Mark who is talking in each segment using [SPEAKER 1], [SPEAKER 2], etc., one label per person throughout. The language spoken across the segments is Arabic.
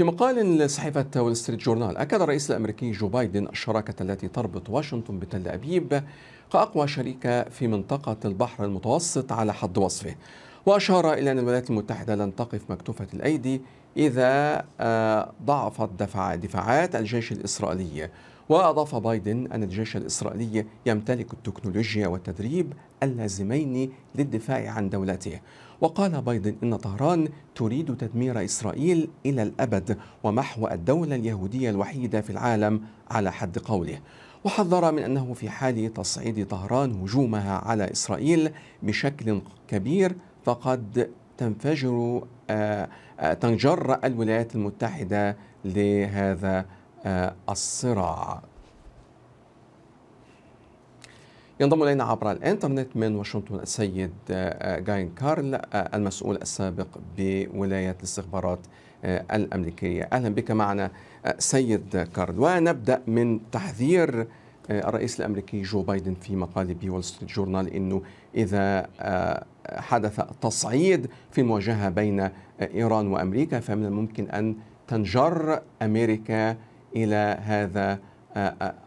[SPEAKER 1] في مقال لصحيفة وول ستريت جورنال أكد الرئيس الأمريكي جو بايدن الشراكة التي تربط واشنطن بتل أبيب كأقوى شريكة في منطقة البحر المتوسط على حد وصفه وأشار إلى أن الولايات المتحدة لن تقف مكتوفة الأيدي إذا آه، ضعفت دفع دفاعات الجيش الإسرائيلي وأضاف بايدن أن الجيش الإسرائيلي يمتلك التكنولوجيا والتدريب اللازمين للدفاع عن دولته وقال بايدن إن طهران تريد تدمير إسرائيل إلى الأبد ومحو الدولة اليهودية الوحيدة في العالم على حد قوله وحذر من أنه في حال تصعيد طهران هجومها على إسرائيل بشكل كبير فقد تنفجر آه، آه، تنجر الولايات المتحدة لهذا آه، الصراع ينضم الينا عبر الانترنت من واشنطن السيد جاين آه، آه، كارل آه، المسؤول السابق بولايه الاستخبارات الامريكيه اهلا بك معنا سيد كارل ونبدا من تحذير الرئيس الامريكي جو بايدن في مقال بول ستريت جورنال انه اذا حدث تصعيد في المواجهه بين ايران وامريكا فمن الممكن ان تنجر امريكا الى هذا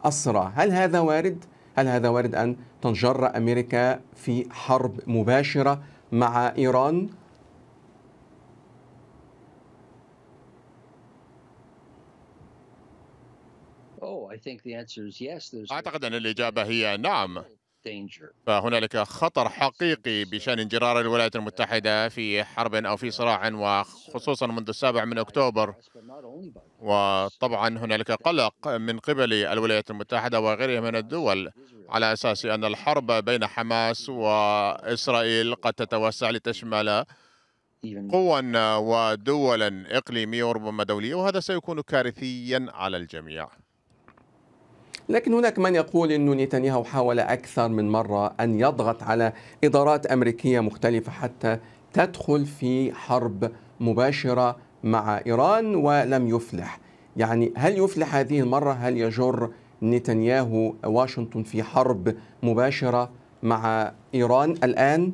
[SPEAKER 1] اسرع، هل هذا وارد؟ هل هذا وارد أن تنجر أمريكا في حرب مباشرة مع إيران؟
[SPEAKER 2] oh, أعتقد أن الإجابة هي نعم فهنالك خطر حقيقي بشان انجرار الولايات المتحدة في حرب أو في صراع وخصوصا منذ السابع من أكتوبر وطبعا هنالك قلق من قبل الولايات المتحدة وغيرها من الدول على أساس أن الحرب بين حماس وإسرائيل قد تتوسع لتشمل قوى ودولا إقليمية وربما دولية وهذا سيكون كارثيا على الجميع
[SPEAKER 1] لكن هناك من يقول أن نتنياهو حاول أكثر من مرة أن يضغط على إدارات أمريكية مختلفة حتى تدخل في حرب مباشرة مع إيران ولم يفلح يعني هل يفلح هذه المرة هل يجر نتنياهو واشنطن في حرب مباشرة مع إيران الآن؟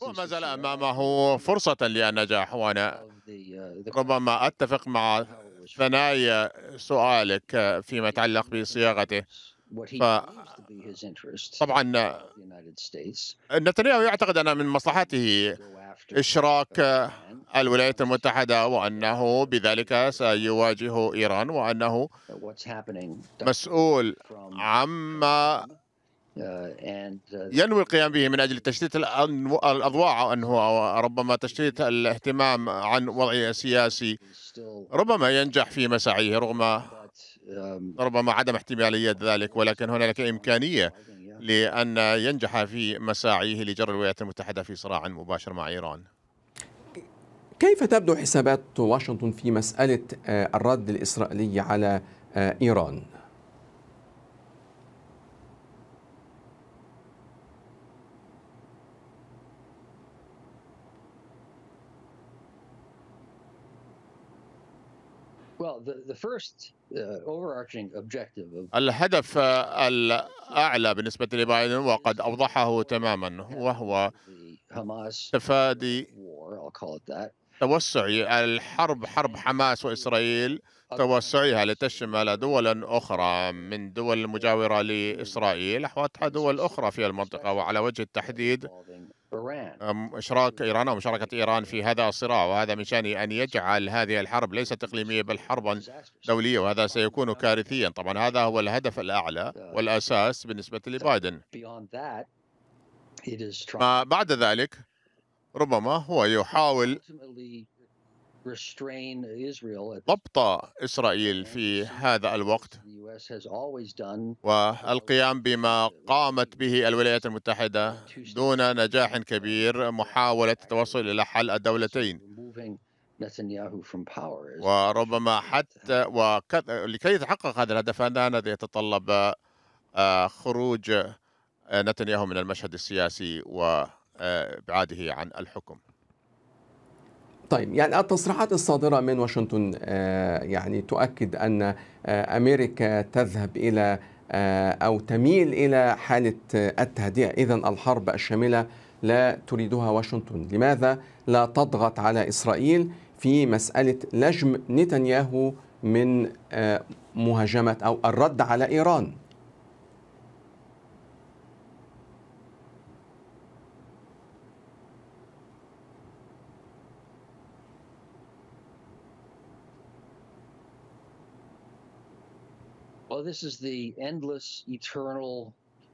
[SPEAKER 2] وما زال أمامه فرصة للنجاح وأنا uh, ربما أتفق مع ثنايا سؤالك فيما يتعلق بصياغته ف... طبعا نتنياهو يعتقد أن من مصلحته إشراك الولايات المتحدة وأنه بذلك سيواجه إيران وأنه مسؤول عما Uh, uh, ينوي القيام به من اجل تشتيت الاضواء انه ربما تشتيت الاهتمام عن وضعه السياسي ربما ينجح في مساعيه رغم um, ربما عدم احتماليه uh, ذلك ولكن هنالك امكانيه لان ينجح في مساعيه لجر الولايات المتحده في صراع مباشر مع ايران
[SPEAKER 1] كيف تبدو حسابات واشنطن في مساله آه، الرد الاسرائيلي على آه، ايران
[SPEAKER 2] Uh, الهدف آه، الأعلى بالنسبة لبايدن وقد أوضحه تماما وهو تفادي توسع الحرب حرب حماس وإسرائيل توسعها لتشمل دولا أخرى من دول المجاورة لإسرائيل وحتى دول أخرى في المنطقة وعلى وجه التحديد اشراك إيه. ايران او مشاركه ايران في إيه. هذا الصراع وهذا من شانه ان يجعل هذه الحرب ليست اقليميه بل حربا دوليه وهذا سيكون كارثيا طبعا هذا هو الهدف الاعلى والاساس بالنسبه لبايدن ما بعد ذلك ربما هو يحاول ضبط إسرائيل في هذا الوقت والقيام بما قامت به الولايات المتحدة دون نجاح كبير محاولة التوصل إلى حل الدولتين وربما حتى ولكي يتحقق هذا الهدف هذا يتطلب آه، خروج آه، نتنياهو من المشهد السياسي وابعاده عن الحكم
[SPEAKER 1] طيب يعني التصريحات الصادرة من واشنطن آه، يعني تؤكد أن آه، أمريكا تذهب إلى آه، أو تميل إلى حالة التهدئة إذا الحرب الشاملة لا تريدها واشنطن لماذا لا تضغط على إسرائيل في مسألة لجم نتنياهو من مهاجمة أو الرد على إيران
[SPEAKER 2] this is the endless, eternal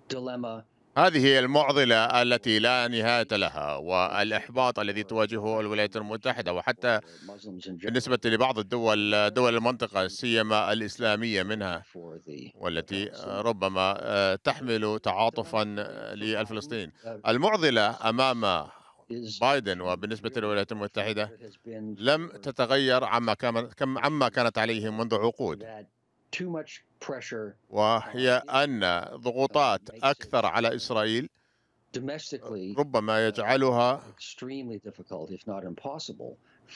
[SPEAKER 2] dilemma هذه هي المعضلة التي لا نهاية لها والإحباط الذي تواجهه الولايات المتحدة وحتى بالنسبة لبعض الدول دول المنطقة سيما الإسلامية منها والتي ربما آه، تحمل تعاطفا للفلسطين المعضلة أمام بايدن وبالنسبة للولايات المتحدة لم تتغير عما كانت عليه منذ عقود وهي uh, أن ضغوطات uh, أكثر على إسرائيل ربما uh, يجعلها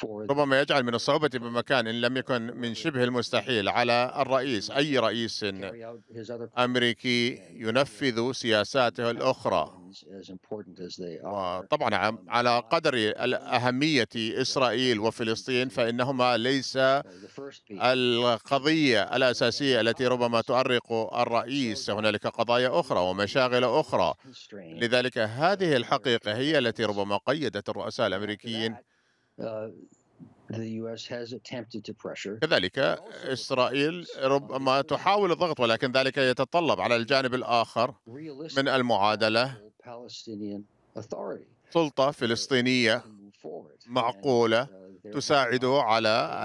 [SPEAKER 2] ربما يجعل من الصعوبة بمكان إن لم يكن من شبه المستحيل على الرئيس أي رئيس أمريكي ينفذ سياساته الأخرى طبعا على uh, قدر أهمية إسرائيل وفلسطين فإنهما ليس القضية الأساسية التي ربما تؤرق الرئيس هنالك قضايا أخرى ومشاغل أخرى لذلك هذه الحقيقة هي التي ربما قيدت الرؤساء الأمريكيين آه، كذلك إسرائيل ربما تحاول الضغط ولكن ذلك يتطلب على الجانب الآخر من المعادلة سلطة فلسطينية معقولة uh, تساعده على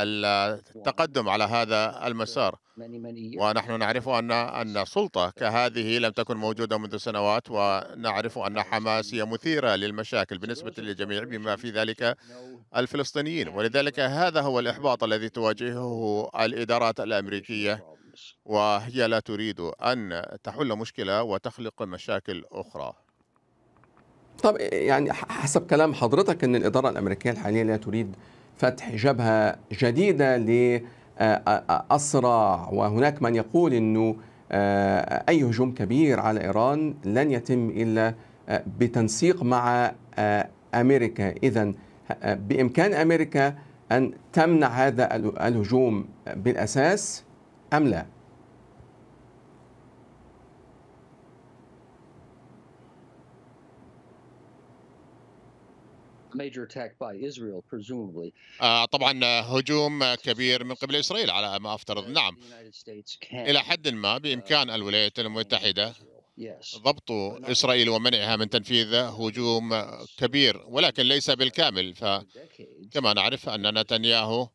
[SPEAKER 2] التقدم على هذا المسار ونحن نعرف أن أن سلطة كهذه لم تكن موجودة منذ سنوات ونعرف أن حماس هي مثيرة للمشاكل بالنسبة للجميع بما في ذلك الفلسطينيين ولذلك هذا هو الإحباط الذي تواجهه الإدارات الأمريكية وهي لا تريد أن تحل مشكلة وتخلق مشاكل أخرى
[SPEAKER 1] طب يعني حسب كلام حضرتك أن الإدارة الأمريكية الحالية لا تريد فتح جبهة جديدة لأسرع آه، آه، وهناك من يقول أنه آه، أي هجوم كبير على إيران لن يتم إلا بتنسيق مع أمريكا إذا بإمكان أمريكا أن تمنع هذا الهجوم بالأساس أم لا؟
[SPEAKER 2] آه، طبعا آه، هجوم كبير من قبل إسرائيل على ما أفترض نعم إلى حد ما بإمكان uh, الولايات المتحدة ضبط إسرائيل ومنعها من تنفيذ هجوم كبير ولكن ليس بالكامل فكما نعرف أن نتنياهو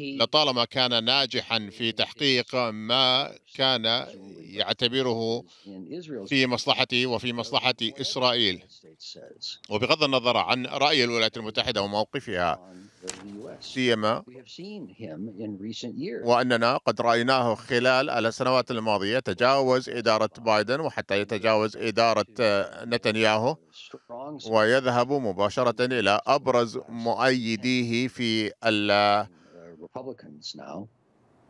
[SPEAKER 2] لطالما كان ناجحا في تحقيق ما كان يعتبره في مصلحته وفي مصلحة إسرائيل وبغض النظر عن رأي الولايات المتحدة وموقفها سيما وأننا قد رأيناه خلال السنوات الماضية تجاوز إدارة بايدن وحتى uh, يتجاوز إدارة آه، نتنياهو ويذهب مباشرة إلى أبرز مؤيديه في ال mm.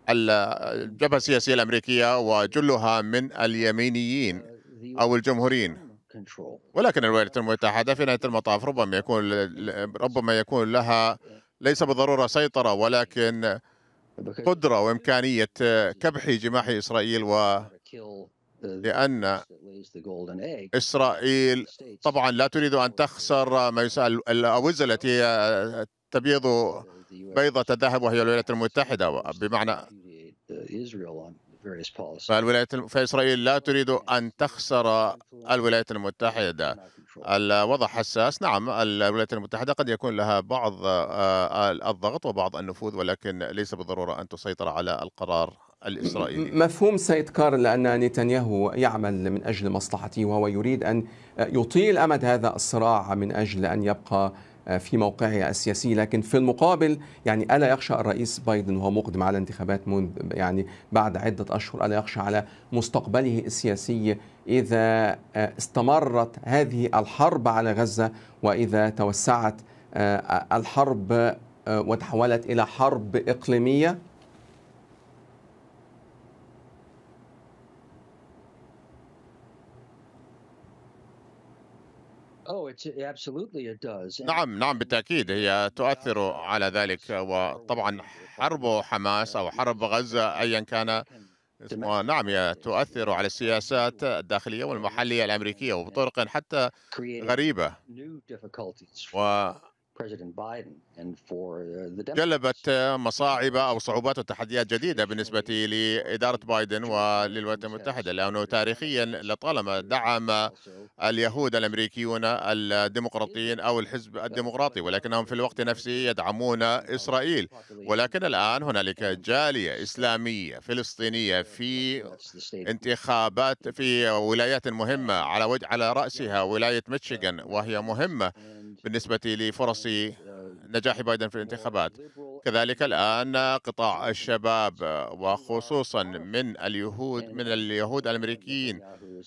[SPEAKER 2] الجبهة السياسية الأمريكية وجلها من اليمينيين uh, أو الجمهوريين ولكن الولايات المتحدة في نهاية المطاف ربما يكون ربما يكون لها ليس بالضرورة سيطرة ولكن قدرة وإمكانية كبح جماح إسرائيل و لأن إسرائيل طبعا لا تريد أن تخسر ما يسأل الأوزة التي تبيض بيضة الذهب وهي الولايات المتحدة بمعنى فالولايات فإسرائيل لا تريد أن تخسر الولايات المتحدة الوضع حساس نعم الولايات المتحدة قد يكون لها بعض آه، آه، الضغط وبعض النفوذ ولكن ليس بالضرورة أن تسيطر على القرار الإسرائيلي
[SPEAKER 1] مفهوم سيد كارل أن نتنياهو يعمل من أجل مصلحته وهو يريد أن يطيل أمد هذا الصراع من أجل أن يبقى آه، في موقعها السياسي لكن في المقابل يعني ألا يخشى الرئيس بايدن وهو مقدم على انتخابات منذ يعني بعد عدة أشهر ألا يخشى على مستقبله السياسي إذا آه، استمرت هذه الحرب على غزة وإذا توسعت آه، الحرب وتحولت إلى حرب إقليمية
[SPEAKER 2] Oh, نعم نعم بالتأكيد هي uh, تؤثر على ذلك وطبعا حرب حماس أو حرب غزة أيا كان نعم هي تؤثر على السياسات الداخلية والمحلية الأمريكية وبطرق حتى غريبة و Uh, جلبت مصاعب او صعوبات وتحديات جديده بالنسبه لاداره بايدن وللولايات المتحده لانه تاريخيا لطالما دعم اليهود الامريكيون الديمقراطيين او الحزب الديمقراطي ولكنهم في الوقت نفسه يدعمون اسرائيل ولكن الان هنالك جاليه اسلاميه فلسطينيه في انتخابات في ولايات مهمه على وجه على راسها ولايه ميشيغان وهي مهمه بالنسبة لفرص نجاح بايدن في الانتخابات كذلك الآن قطاع الشباب وخصوصا من اليهود من اليهود الأمريكيين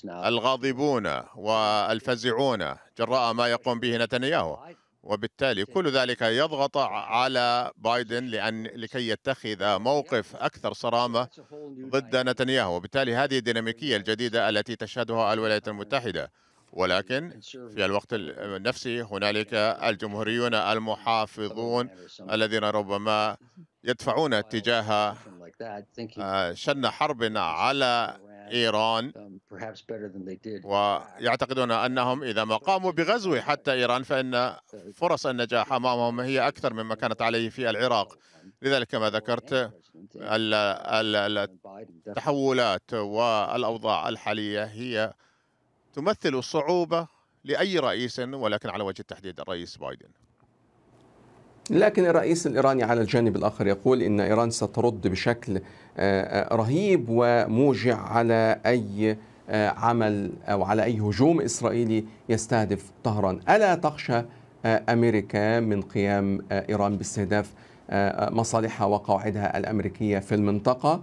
[SPEAKER 2] الغاضبون والفزعون جراء ما يقوم به نتنياهو وبالتالي كل ذلك يضغط على بايدن لأن لكي يتخذ موقف أكثر صرامة ضد نتنياهو وبالتالي هذه الديناميكية الجديدة التي تشهدها الولايات المتحدة ولكن في الوقت آه، نفسه هنالك الجمهوريون المحافظون الذين ربما mm-hmm. يدفعون تجاه آه، شن حرب على إيران ويعتقدون أنهم إذا ما قاموا بغزو حتى إيران فإن فرص النجاح أمامهم هي أكثر مما كانت عليه في العراق لذلك كما ذكرت التحولات والأوضاع الحالية هي تمثل صعوبة لأي رئيس ولكن على وجه التحديد الرئيس بايدن
[SPEAKER 1] لكن الرئيس الإيراني على الجانب الآخر يقول إن إيران سترد بشكل آه، آه، رهيب وموجع على أي آه، عمل أو على أي هجوم إسرائيلي يستهدف طهران ألا تخشى أمريكا من قيام إيران باستهداف مصالحها وقواعدها الأمريكية في المنطقة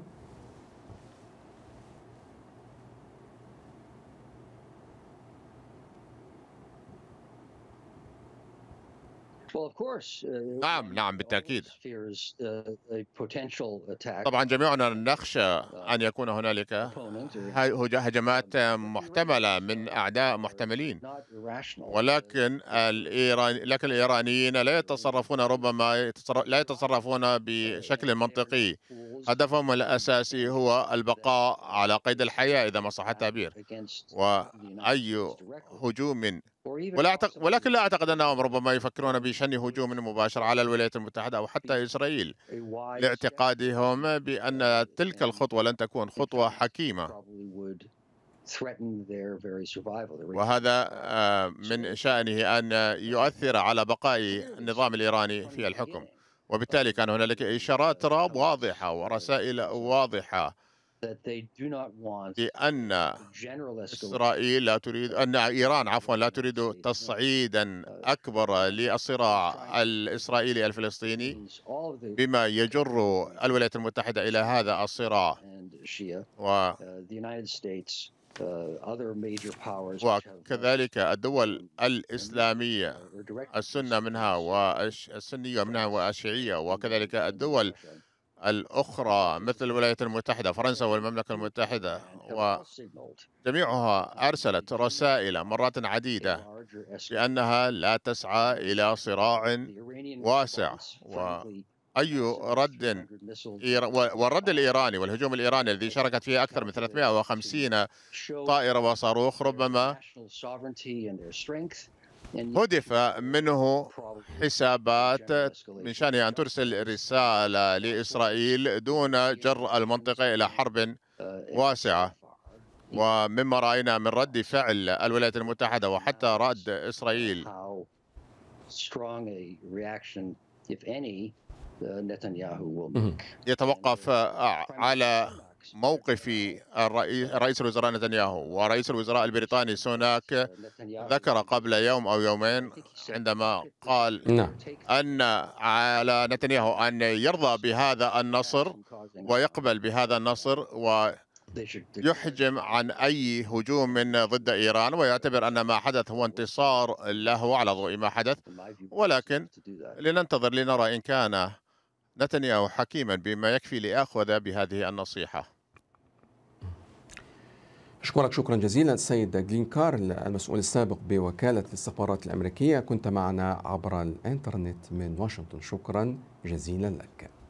[SPEAKER 2] Uh, نعم نعم بالتأكيد uh, طبعا جميعنا نخشى uh, أن يكون هنالك هجمات محتملة من أعداء محتملين ولكن الإيران لكن الإيرانيين لا يتصرفون ربما لا يتصرفون بشكل منطقي هدفهم الأساسي هو البقاء على قيد الحياة إذا ما صح التعبير وأي هجوم ولا أعتقد ولكن لا أعتقد أنهم ربما يفكرون بشن هجوم مباشر على الولايات المتحدة أو حتى إسرائيل لاعتقادهم بأن تلك الخطوة لن تكون خطوة حكيمة وهذا آه، من شأنه أن يؤثر على بقاء النظام الإيراني في الحكم وبالتالي كان هنالك إشارات واضحة ورسائل واضحة بأن إسرائيل لا تريد أن إيران عفوا لا تريد تصعيدا uh, أكبر للصراع الإسرائيلي الفلسطيني بما يجر الولايات المتحدة إلى هذا الصراع و uh, uh, وكذلك الدول الإسلامية السنة منها والسنية منها والشيعية وكذلك الدول الأخرى مثل الولايات المتحدة فرنسا والمملكة المتحدة وجميعها أرسلت رسائل مرات عديدة بأنها لا تسعى إلى صراع واسع وأي رد والرد الإيراني والهجوم الإيراني الذي شاركت فيه أكثر من 350 طائرة وصاروخ ربما يعني هدف منه حسابات من شأنها أن ترسل رسالة لإسرائيل دون جر المنطقة إلى حرب واسعة ومما رأينا من رد فعل الولايات المتحدة وحتى رد إسرائيل يتوقف على موقف رئيس الوزراء نتنياهو ورئيس الوزراء البريطاني سوناك ذكر يعني قبل يوم أو يومين عندما قال نعم. أن على نتنياهو أن يرضى بهذا النصر ويقبل بهذا النصر و يحجم عن أي هجوم من ضد إيران ويعتبر أن ما حدث هو انتصار له على ضوء ما حدث ولكن لننتظر لنرى إن كان نتنياهو حكيما بما يكفي لاخذ بهذه النصيحة
[SPEAKER 1] أشكرك شكرا جزيلا السيد جلين كارل المسؤول السابق بوكالة الاستخبارات الأمريكية كنت معنا عبر الإنترنت من واشنطن شكرا جزيلا لك